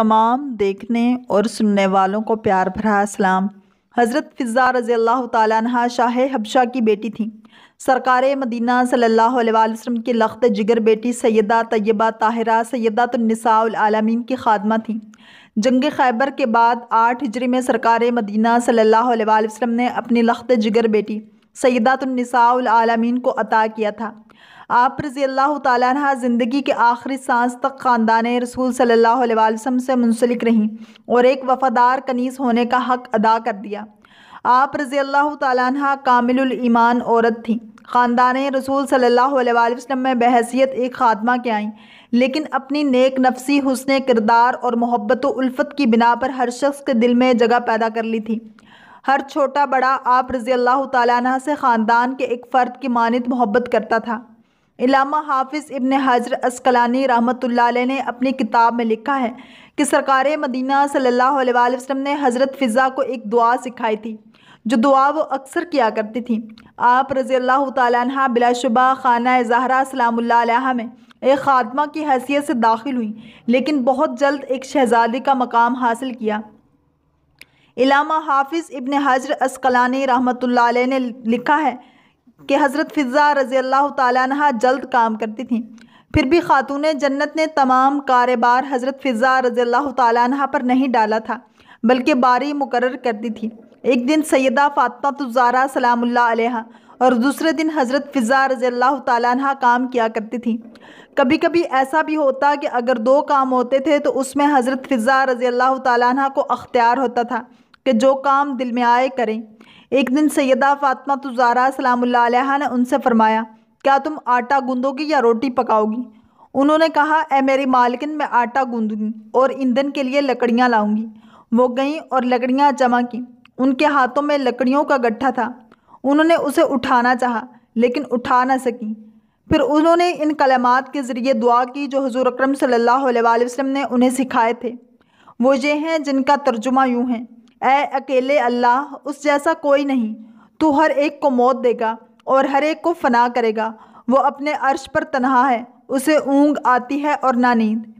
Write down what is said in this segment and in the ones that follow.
तमाम देखने और सुनने वालों को प्यार भरा सलाम हज़रत फ़िज़ा रज़ी अल्लाह तह शाह हबशा की बेटी थी सरकार मदीना सल्ला वसम की लख्त जिगर बेटी सैदा तयबा ताहिरा सैदातनिसाआलमीन की खादमा थी जंग खैबर के बाद आठ हिजरी में सरकार मदीना सल्ला वसम ने अपनी लख्त जिगर बेटी सैदातनिसाआलमीन को अता किया था आप रज़ी अल्लाह तह ज़िंदगी के आखिरी सांस तक ख़ानदान रसूल सल्ला वसम से मुंसलिक रहीं और एक वफ़ादार कनीस होने का हक़ अदा कर दिया आप रज़ी अल्लाह तह कामिल औरत थीं ख़ानदान रसूल सल्ला वसम में बहसीत एक खादमा के आईं लेकिन अपनी नेक नफसी हुसन किरदार और मोहब्बत उल्फत की बिना पर हर शख्स के दिल में जगह पैदा कर ली थी हर छोटा बड़ा आप रज़ी अल्लाह तह से ख़ानदान के एक फ़र्द की मानद मोहब्बत करता था इलामा हाफिज़ इबन हजर अस्कलानी रहमत ने अपनी किताब में लिखा है कि सरकार मदीना सल्लल्लाहु अलैहि वसल्लम ने हज़रत फ़िज़ा को एक दुआ सिखाई थी जो दुआ वो अक्सर किया करती थी आप रज़ी अल्लाह तहा बिलाशुबा खाना जहरा सलाम्ला में एक ख़ात्मा की हैसियत से दाखिल हुई लेकिन बहुत जल्द एक शहज़ादी का मकाम हासिल किया इलामा हाफिज़ इबन हजर असकलानी रहमत ने लिखा है कि हज़रत फ़िज़ा रज़ी अल्लाह तह जल्द काम करती थी फिर भी ख़ातून जन्नत ने तमाम कारोबार हज़रत फ़िज़ा रज़ी अल्लाह तह पर नहीं डाला था बल्कि बारी मुकर करती थी एक दिन सैदा फ़ातमा तुजारा सलाम्ला और दूसरे दिन हज़रत फ़िज़ा रज़ी अल्लाह तह काम किया करती थी कभी कभी ऐसा भी होता कि अगर दो काम होते थे तो उसमें हज़रत फ़िज़ा रज़ी अल्लाह तह को अख्तियार होता था कि जो काम दिल में आए करें एक दिन सैदा फ़ातिमा तुजारा सलाम ने उनसे फरमाया क्या तुम आटा गूंदोगी या रोटी पकाओगी उन्होंने कहा ए मेरी मालकिन मैं आटा गूंदूंगी और ईंधन के लिए लकड़ियाँ लाऊंगी वो गईं और लकड़ियाँ जमा की उनके हाथों में लकड़ियों का गट्ठा था उन्होंने उसे उठाना चाहा लेकिन उठा ना सकी फिर उन्होंने इन कलमात के ज़रिए दुआ की जो हजूर अक्रम सल्ला वसम ने उन्हें सिखाए थे वो ये हैं जिनका तर्जुमा यूँ हैं ए अकेले अल्लाह उस जैसा कोई नहीं तू हर एक को मौत देगा और हर एक को फना करेगा वो अपने अर्श पर तनहा है उसे ऊँग आती है और ना नींद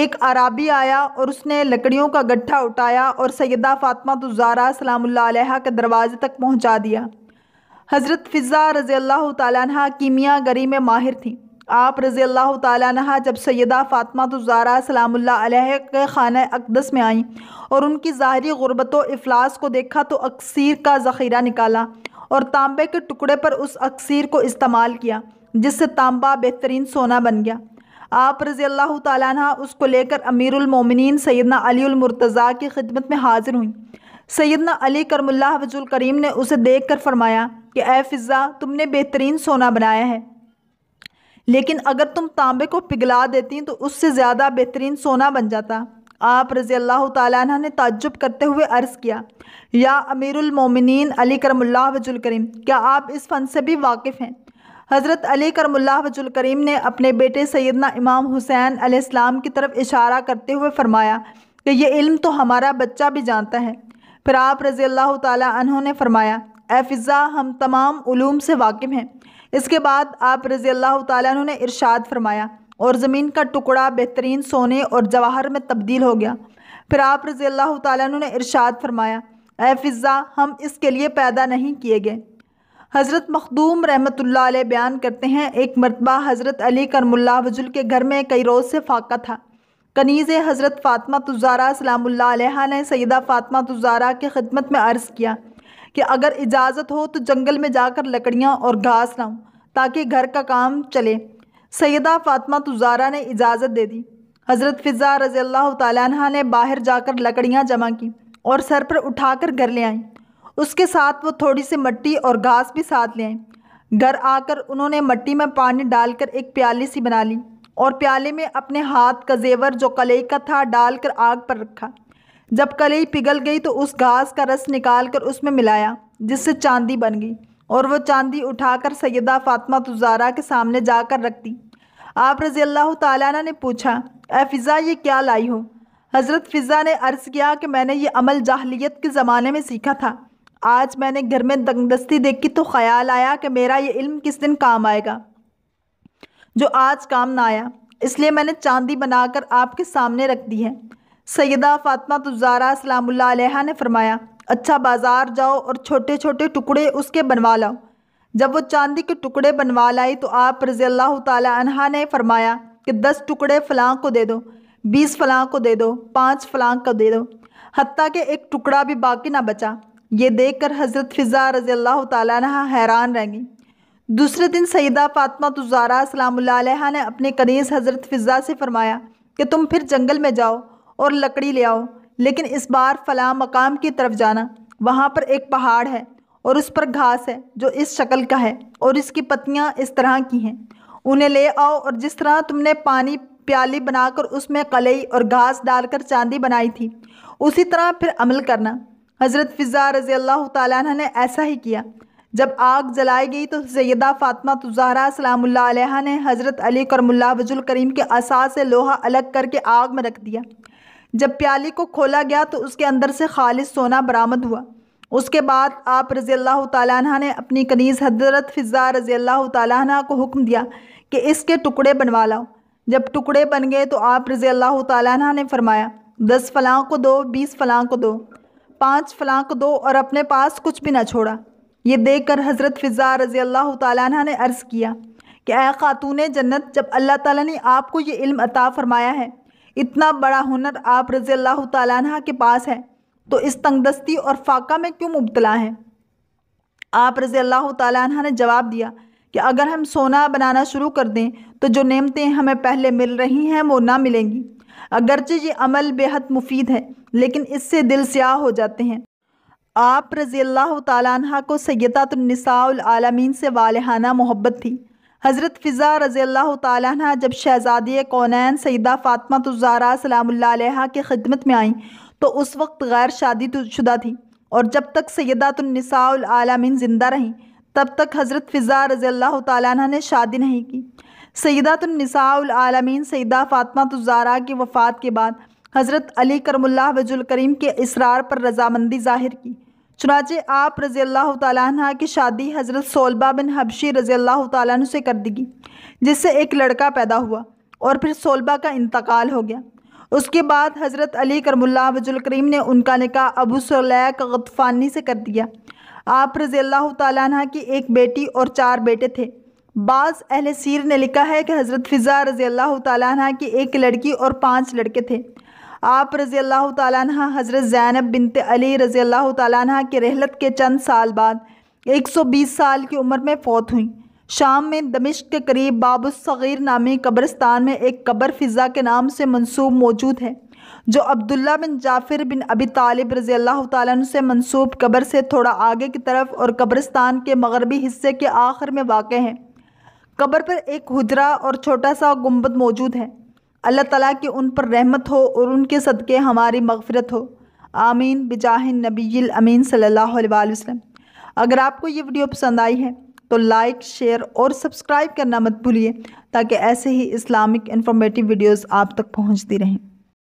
एक अराबी आया और उसने लकड़ियों का गट्ठा उठाया और सैदा तो ज़ारा सलाम्ला के दरवाज़े तक पहुँचा दिया हज़रत फ़िज़ा रज़ी अल्लाह गरी में माहिर थी आप रज़ी अल्लाह तह जब सैदा फ़ातमा तुजारा तो सलामुल्ला के खाना अकदस में आईं और उनकी ज़ाहरी गुरबत अफलास को देखा तो अक्सीर का ज़ख़ीरा निकाला और तांबे के टुकड़े पर उस अक्सीर को इस्तेमाल किया जिससे तांबा बेहतरीन सोना बन गया आप रज़ी अल्लाह तह उसको लेकर अमीरमिन सैदना अलीमरतज़ा की खिदमत में हाजिर हुई सैदना अली करमुल्ला वजुल करीम ने उसे देख कर फरमाया कि ए फ़िज़ा तुमने बेहतरीन सोना बनाया है लेकिन अगर तुम तांबे को पिघला देती तो उससे ज़्यादा बेहतरीन सोना बन जाता आप रज़ी अल्लाह तह ने ताज्जुब करते हुए अर्ज़ किया या अमीरमिन अली करमल्ला वजुल करीम क्या आप इस फ़न से भी वाकिफ़ हैं हज़रत अली करमल्ला वजुल करीम ने अपने बेटे सैदना इमाम हुसैन आसमाम की तरफ इशारा करते हुए फ़रमाया कि ये इल्म तो हमारा बच्चा भी जानता है फिर आप रज़ी अल्लाह तह ने फ़रमाया ए फ़िज़ा हम तमाम ूम से वाकिफ़ हैं इसके बाद आप रज़ी अल्लाह तु ने इरशाद फरमाया और ज़मीन का टुकड़ा बेहतरीन सोने और जवाहर में तब्दील हो गया फिर आप रज़ी अल्लाह तु ने इरशाद फरमाया ए फ़िज़ा हम इसके लिए पैदा नहीं किए गए हज़रत मखदूम रहमत बयान करते हैं एक मरतबा हज़रत अली करमुल्ला वजुल के घर में कई रोज़ से फाका था कनीज़ हज़रत फ़ातमा तुजारा सलामुल्ला ने सैदा फ़ातमा तुजारा की खिदमत में अर्ज़ किया कि अगर इजाज़त हो तो जंगल में जाकर लकड़ियाँ और घास लाऊँ ताकि घर का काम चले सैदा फातमा तुजारा ने इजाज़त दे दी हज़रत फ़िज़ा रज़ी अल्लाह तह ने बाहर जाकर लकड़ियाँ जमा की और सर पर उठाकर घर ले आईं उसके साथ वो थोड़ी सी मट्टी और घास भी साथ ले आईं घर आकर उन्होंने मट्टी में पानी डालकर एक प्याली सी बना ली और प्याले में अपने हाथ का जेवर जो कलई का था डालकर आग पर रखा जब कलई पिघल गई तो उस घास का रस निकाल कर उसमें मिलाया जिससे चांदी बन गई और वह चांदी उठाकर सैदा फातमा तुजारा के सामने जाकर रख दी आप रज़ी अल्लाह तला ने पूछा ए फ़िज़ा ये क्या लाई हो हज़रत फ़िज़ा ने अर्ज़ किया कि मैंने ये अमल जाहलीत के ज़माने में सीखा था आज मैंने घर में दंगदस्ती देखी तो ख्याल आया कि मेरा ये इल्म किस दिन काम आएगा जो आज काम ना आया इसलिए मैंने चांदी बनाकर आपके सामने रख दी है सैदा फ़ातिमा तुजारा सलामुल्ला ने फरमाया अच्छा बाज़ार जाओ और छोटे छोटे टुकड़े उसके बनवा लाओ जब वो चांदी के टुकड़े बनवा लाई तो आप रज़ी अल्लाह तह ने फरमाया कि दस टुकड़े फ़लाँ को दे दो बीस फ़लाँ को दे दो पाँच फ़लाँ को दे दो हती कि एक टुकड़ा भी बाकी ना बचा ये देख कर हज़रत फ़िज़ा रज़ी अल्लाह तह हैरान रह गई दूसरे दिन सईदा फ़ातिमा तुजारा सलामुल्ला ने अपने कनीज़ हज़रत फ़िज़ा से फ़रमाया कि तुम फिर जंगल में जाओ और लकड़ी ले आओ लेकिन इस बार फला मकाम की तरफ जाना वहाँ पर एक पहाड़ है और उस पर घास है जो इस शक्ल का है और इसकी पत्तियाँ इस तरह की हैं उन्हें ले आओ और जिस तरह तुमने पानी प्याली बनाकर उसमें कलई और घास डालकर चांदी बनाई थी उसी तरह फिर अमल करना हज़रत फ़िज़ा रज़ी अल्लाह तह ने ऐसा ही किया जब आग जलाई गई तो सैदा फ़ातिमा तुजहरा सलामुल्लाह ने हज़रत अली करमुल्ला वजुल करीम के असा से लोहा अलग करके आग में रख दिया जब प्याली को खोला गया तो उसके अंदर से खालिश सोना बरामद हुआ उसके बाद आप रज़ी अल्लाह तह ने अपनी कनीज़ हजरत फ़िज़ा रज़ी अल्लाह तह को हुक्म दिया कि इसके टुकड़े बनवा लाओ जब टुकड़े बन गए तो आप रज़ी अल्लाह तह ने फरमाया दस फलां को दो बीस फलां को दो पाँच फलां को दो और अपने पास कुछ भी ना छोड़ा ये देख कर हज़रत फ़िज़ा रज़ी अल्लाह तह ने अर्ज़ किया कि ए ख़ातून जन्नत जब अल्लाह ताली ने आपको ये इल्म अता फ़रमाया है इतना बड़ा हुनर आप रज़ी अल्लाह तह के पास है तो इस तंगदस्ती और फाका में क्यों मुबतला है आप रज़ी अल्लाह तह ने जवाब दिया कि अगर हम सोना बनाना शुरू कर दें तो जो नेमतें हमें पहले मिल रही हैं वो ना मिलेंगी अगरचे ये अमल बेहद मुफीद है लेकिन इससे दिल स्याह हो जाते हैं आप रज़ी अल्लाह तह को आलमीन से वालहाना मोहब्बत थी हज़रत फ़िज़ा रज़ी अल्लाह तह जब शहज़ादी कौनैन सईदा फ़ातमा तुजारा सलाम्ला की खिदमत में आईं तो उस वक्त गैर शादी शुदा थी और जब तक सैदातनिसाआलमीन ज़िंदा रहीं तब तक हज़रत फ़िज़ा रज़ी अल्लाह तह ने शादी नहीं की सैदातनिसाआलमीन सईदा फ़ातमा तुजारा की वफ़ात के बाद हज़रत अली करमुल्ला वजुल करीम के इसरार पर रजामंदी ज़ाहिर की चुनाचे आप रज़ी अल्लाह तह की शादी हज़रत सोलबा बिन हबशी रज़ी अल्लाह तह से कर दी गई जिससे एक लड़का पैदा हुआ और फिर सोलबा का इंतकाल हो गया उसके बाद हज़रत अली करमुल्ला वजुलकरीम ने उनका निका अबू सलैक गतफ़ानी से कर दिया आप रज़ी अल्लाह तह की एक बेटी और चार बेटे थे बाज़ अहल सीर ने लिखा है कि हज़रत फ़िज़ा रज़ी अल्लाह तह की एक लड़की और पाँच लड़के थे आप रज़ी अल्लाह तह हज़रत ज़ैनब बिनत अली रज़ी अल्लाह तह के रहलत के चंद साल बाद 120 साल की उम्र में फ़ौत हुई शाम में दमिश्क के करीब सग़ीर नामी कब्रस्तान में एक कब्र फ़िज़ा के नाम से मंसूब मौजूद है जो अब्दुल्ला बिन जाफिर बिन अबी तालिब रज़ी अल्लाह तु से मंसूब कब्र से थोड़ा आगे की तरफ और कब्रस्तान के मगरबी हिस्से के आखिर में वाक़ है कब्र पर एक हुजरा और छोटा सा गुम्बद मौजूद है अल्लाह ताला की उन पर रहमत हो और उनके सदक़े हमारी मगफ़रत हो आमीन बिजाहिन नबील अमीन सल्लल्लाहु अलैहि वसल्लम अगर आपको ये वीडियो पसंद आई है तो लाइक शेयर और सब्सक्राइब करना मत भूलिए ताकि ऐसे ही इस्लामिक इन्फॉर्मेटिव वीडियोस आप तक पहुंचती रहें